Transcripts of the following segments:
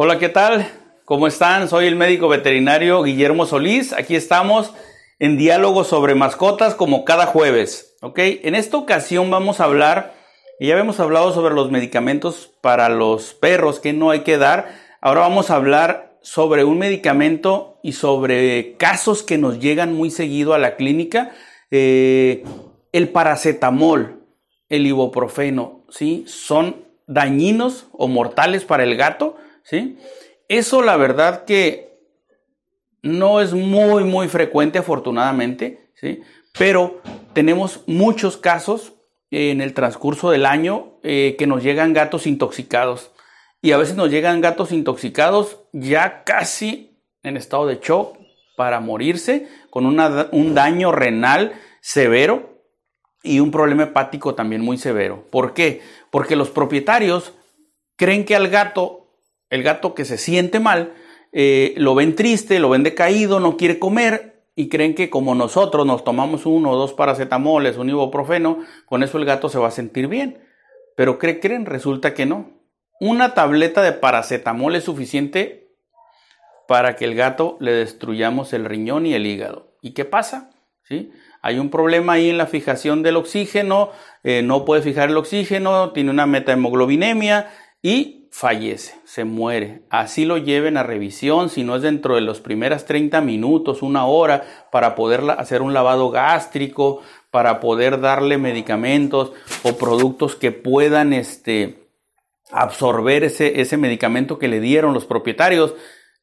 Hola, ¿qué tal? ¿Cómo están? Soy el médico veterinario Guillermo Solís. Aquí estamos en diálogo sobre mascotas como cada jueves. ¿Ok? En esta ocasión vamos a hablar, y ya habíamos hablado sobre los medicamentos para los perros que no hay que dar. Ahora vamos a hablar sobre un medicamento y sobre casos que nos llegan muy seguido a la clínica. Eh, el paracetamol, el ibuprofeno, ¿sí? Son dañinos o mortales para el gato ¿sí? Eso la verdad que no es muy, muy frecuente afortunadamente, ¿sí? Pero tenemos muchos casos en el transcurso del año eh, que nos llegan gatos intoxicados. Y a veces nos llegan gatos intoxicados ya casi en estado de shock para morirse, con un daño renal severo y un problema hepático también muy severo. ¿Por qué? Porque los propietarios creen que al gato el gato que se siente mal, eh, lo ven triste, lo ven decaído, no quiere comer y creen que como nosotros nos tomamos uno o dos paracetamoles, un ibuprofeno, con eso el gato se va a sentir bien. Pero creen? Resulta que no. Una tableta de paracetamol es suficiente para que el gato le destruyamos el riñón y el hígado. ¿Y qué pasa? ¿Sí? Hay un problema ahí en la fijación del oxígeno, eh, no puede fijar el oxígeno, tiene una metahemoglobinemia y fallece, se muere. Así lo lleven a revisión, si no es dentro de los primeros 30 minutos, una hora, para poder hacer un lavado gástrico, para poder darle medicamentos o productos que puedan este, absorber ese, medicamento que le dieron los propietarios.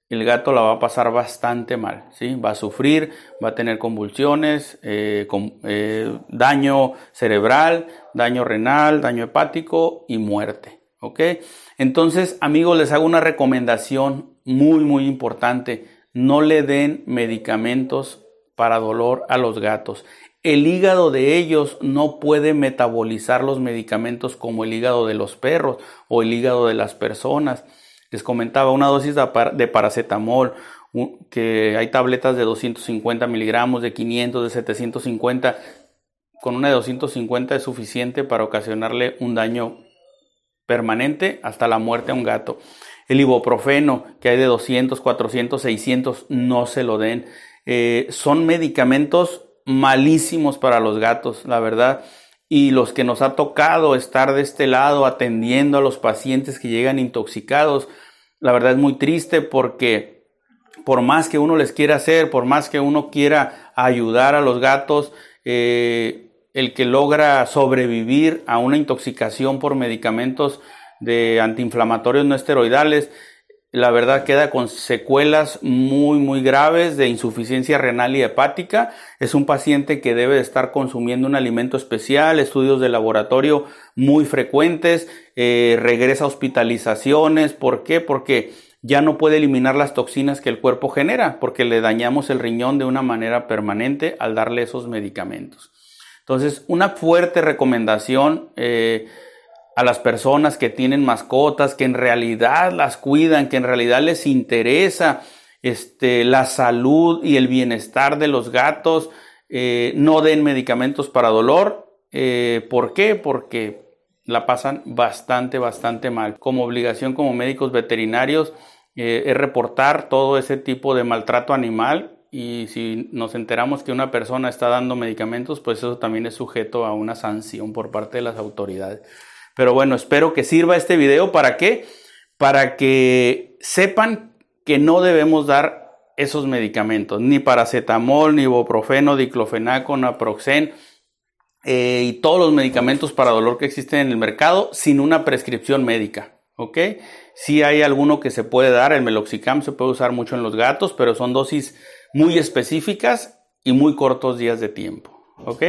El gato la va a pasar bastante mal, ¿sí? va a sufrir, va a tener convulsiones, eh, eh, daño cerebral, daño renal, daño hepático y muerte. ¿Ok? Entonces, amigos, les hago una recomendación muy, muy importante. No le den medicamentos para dolor a los gatos. El hígado de ellos no puede metabolizar los medicamentos como el hígado de los perros o el hígado de las personas. Les comentaba una dosis de paracetamol, que hay tabletas de 250 miligramos, de 500, de 750. Con una de 250 es suficiente para ocasionarle un daño permanente hasta la muerte a un gato. El ibuprofeno, que hay de 200, 400, 600, no se lo den. Eh, son medicamentos malísimos para los gatos, la verdad. Y los que nos ha tocado estar de este lado atendiendo a los pacientes que llegan intoxicados, la verdad es muy triste porque por más que uno les quiera hacer, por más que uno quiera ayudar a los gatos, eh, el que logra sobrevivir a una intoxicación por medicamentos de antiinflamatorios no esteroidales, la verdad queda con secuelas muy muy graves de insuficiencia renal y hepática. Es un paciente que debe estar consumiendo un alimento especial, estudios de laboratorio muy frecuentes, eh, regresa a hospitalizaciones. ¿Por qué? Porque ya no puede eliminar las toxinas que el cuerpo genera, porque le dañamos el riñón de una manera permanente al darle esos medicamentos. Entonces, una fuerte recomendación eh, a las personas que tienen mascotas, que en realidad las cuidan, que en realidad les interesa este, la salud y el bienestar de los gatos, eh, no den medicamentos para dolor. Eh, ¿Por qué? Porque la pasan bastante, bastante mal. Como obligación como médicos veterinarios es reportar todo ese tipo de maltrato animal y si nos enteramos que una persona está dando medicamentos, pues eso también es sujeto a una sanción por parte de las autoridades. Pero bueno, espero que sirva este video para qué? Para que sepan que no debemos dar esos medicamentos, ni paracetamol, ni ibuprofeno, diclofenaco, naproxen eh, y todos los medicamentos para dolor que existen en el mercado sin una prescripción médica. ¿ok? Si hay alguno que se puede dar, el meloxicam se puede usar mucho en los gatos, pero son dosis muy específicas y muy cortos días de tiempo. ¿Ok?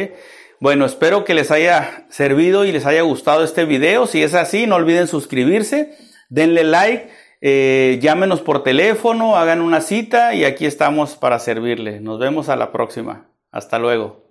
Bueno, espero que les haya servido y les haya gustado este video. Si es así, no olviden suscribirse, denle like, eh, llámenos por teléfono, hagan una cita y aquí estamos para servirle. Nos vemos a la próxima. Hasta luego.